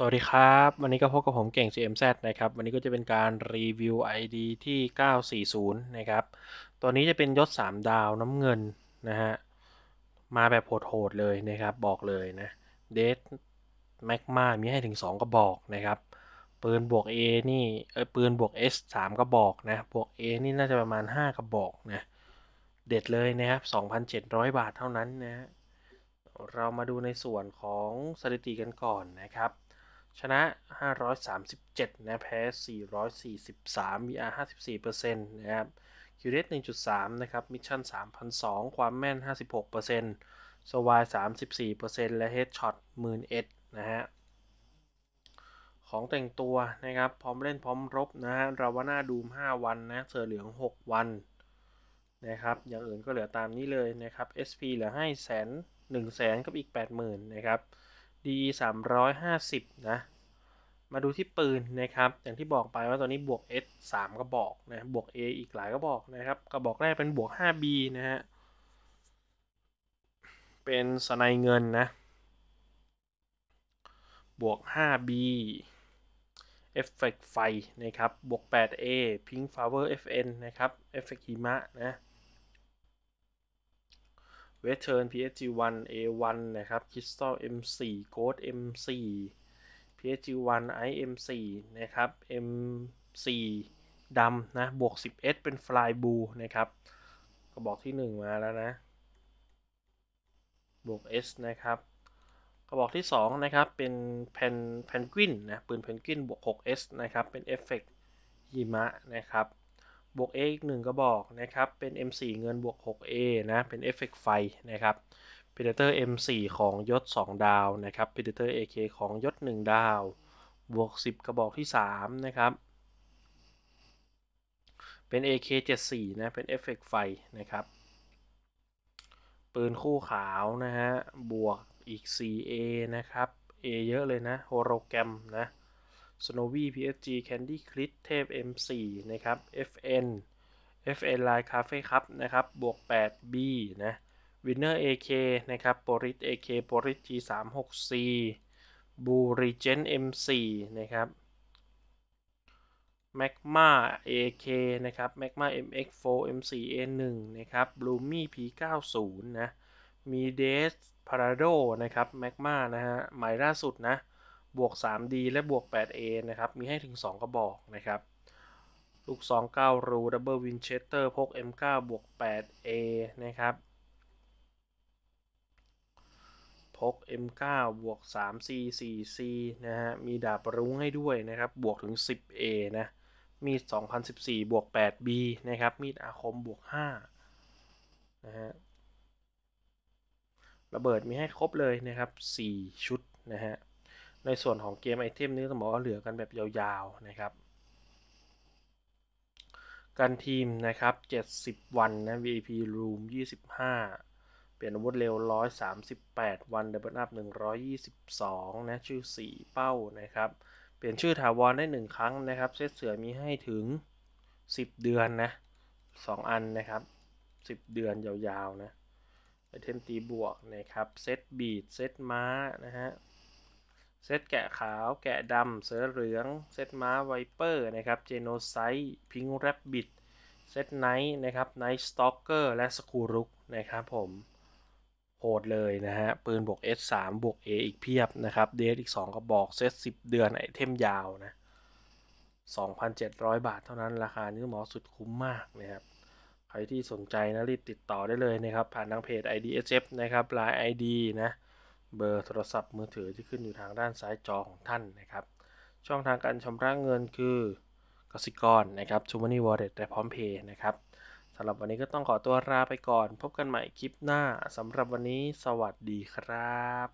สวัสดีครับ วันนี้ก็พบกับผมเก่ง CMZ นะครับ วันนี้ก็จะเป็นการรีวิว ID ที่ 940 นะครับ ตัวนี้จะเป็นยศ3ดาวน้ำเงิน นะฮะมาแบบโหดๆเลยนะครับบอกเลยนะเดทแมกมามีให้ถึง 2กระบอกนะครับ ปืนบวก A นี่เออปืนบวก S 3กระบอกนะบวก A นี่น่าจะประมาณ 5กระบอกนะเด็ดเลยนะครับ 2,700 บาทเท่านั้นนะเรามาดูในส่วนของสถิติกันก่อนนะครับชนะ 537นะแพ้ 443 VR 54%นะครับ QRS 1.3 นะครับ มิชชั่น3,002ความแม่น 56%สวาย 34%และ Headshot 11,000นะฮะของแต่งตัวนะครับพร้อมเล่นพร้อมรบนะฮะราวน่าดูม 5 วันนะเสือเหลือง 6 วัน นะครับ อย่างอื่นก็เหลือตามนี้เลยนะครับ SP เหลือให้แสน1แสนกับอีก 80,000 นะครับ D 350 นะมาดูที่ปืนนะครับ อย่างที่บอกไปว่าตอนนี้บวก S 3กระบอกนะ บวก A อีกหลายกระบอกนะครับกระบอกแรกเป็นบวก 5B นะฮะ เป็นสไนเงินนะ บวก 5B เอฟเฟกไฟนะครับ บวก 8A Pink Flower FN นะครับเอฟเฟกหิมะนะเวทเทิร์น PSG1 A1 นะครับ Crystal M4 โ o ด M4 PSG1 IM4 นะครับ M4 ดำนะบวก 10S เป็น Fly Blue นะครับ กระบอกที่ 1 มาแล้วนะบวก S นะครับ กระบอกที่2นะครับเป็นแพนแพนกวินนะปืนแพนกวินบวก 6S นะครับ เป็นเอฟเฟกต์ยิมะนะครับบวก A อีก1กระบอกนะครับเป็น M4 เงินบวก 6A นะ เป็นเอฟเฟกต์ไฟนะครับ Predator M4 ของยศ 2 ดาวนะครับ Predator AK ของยศ1ดาว บวก 10 กระบอกที่ 3 นะครับ เป็น AK74 นะ เป็นเอฟเฟกไฟนะครับ ปืนคู่ขาวนะฮะ บวกอีก 4A นะครับ A เยอะเลยนะ โฮโลแกรมนะ Snowy PSG Candy Crit เทพ M4 นะครับ FN FN Line Cafe ครับนะครับ บวก 8B นะวินเนอร์เอเคนะครับ โปริสเอเคโปริสทีสามหกซีบูริเจนเอ็มสี่นะครับแมกมาเอเคนะครับแมกมาเอ็มเอ็กโฟเอ็มสี่เอหนึ่งนะครับบลูมี่พีเก้าศูนย์นะ มีเดสพาราโดนะครับแมกมานะฮะหมายล่าสุดนะ บวก 3D และบวก 8A นะครับ มีให้ถึง 2กระบอกนะครับ ลูก 2 9 รู ดับเบิลวินเชสเตอร์ พก M9 บวก 8A นะครับพก M9 บวก 3C 4C นะฮะ มีดาบรุ้งให้ด้วยนะครับ บวกถึง 10A นะ มีด2014บวก 8B นะครับ มีดอาคมบวก5นะฮะ ระเบิดมีให้ครบเลยนะครับ 4 ชุด นะฮะ ในส่วนของเกมไอเทมนี้ต้องบอกว่าเหลือกันแบบยาว ๆ นะครับ กันทีมนะครับ 70 วันนะ VIP Room 25เปลี่ยนอาวุธเร็ว 138 วันเดบิวต์อัพ122นะ ชื่อ 4เป้า นะครับ เปลี่ยนชื่อถาวรได้ 1 ครั้งนะครับ เซตเสือมีให้ถึง 10 เดือน นะ 2 อัน นะครับ 10 เดือน ยาวๆนะไอเทมตี บวก นะครับ เซตบีด เซตม้า นะฮะ เซตแกะขาว แกะดำเสือเหลือง เซตม้า ไวเปอร์ นะครับ เจโนไซพิงแรบบิดเซตไนท์ นะครับ ไนท์สตอกเกอร์ และสกูรุก นะครับผมโหดเลยนะฮะ ปืนบวก S3 บวก A อีกเพียบนะครับเดสอีก2กระบอกเซต10 เดือนไอเทมยาวนะ 2,700 บาทเท่านั้นราคานี้หมอสุดคุ้มมากนะครับ ใครที่สนใจนะรีบติดต่อได้เลยนะครับ ผ่านทางเพจ IDSF นะครับลาย ID นะเบอร์โทรศัพท์มือถือที่ขึ้นอยู่ทางด้านซ้ายจอของท่านนะครับ ช่องทางการชำระเงินคือกสิกรนะครับูม m นี่วอลเล็ตแต่พร้อมเพย์นะครับสำหรับวันนี้ก็ต้องขอตัวลาไปก่อนพบกันใหม่คลิปหน้าสำหรับวันนี้สวัสดีครับ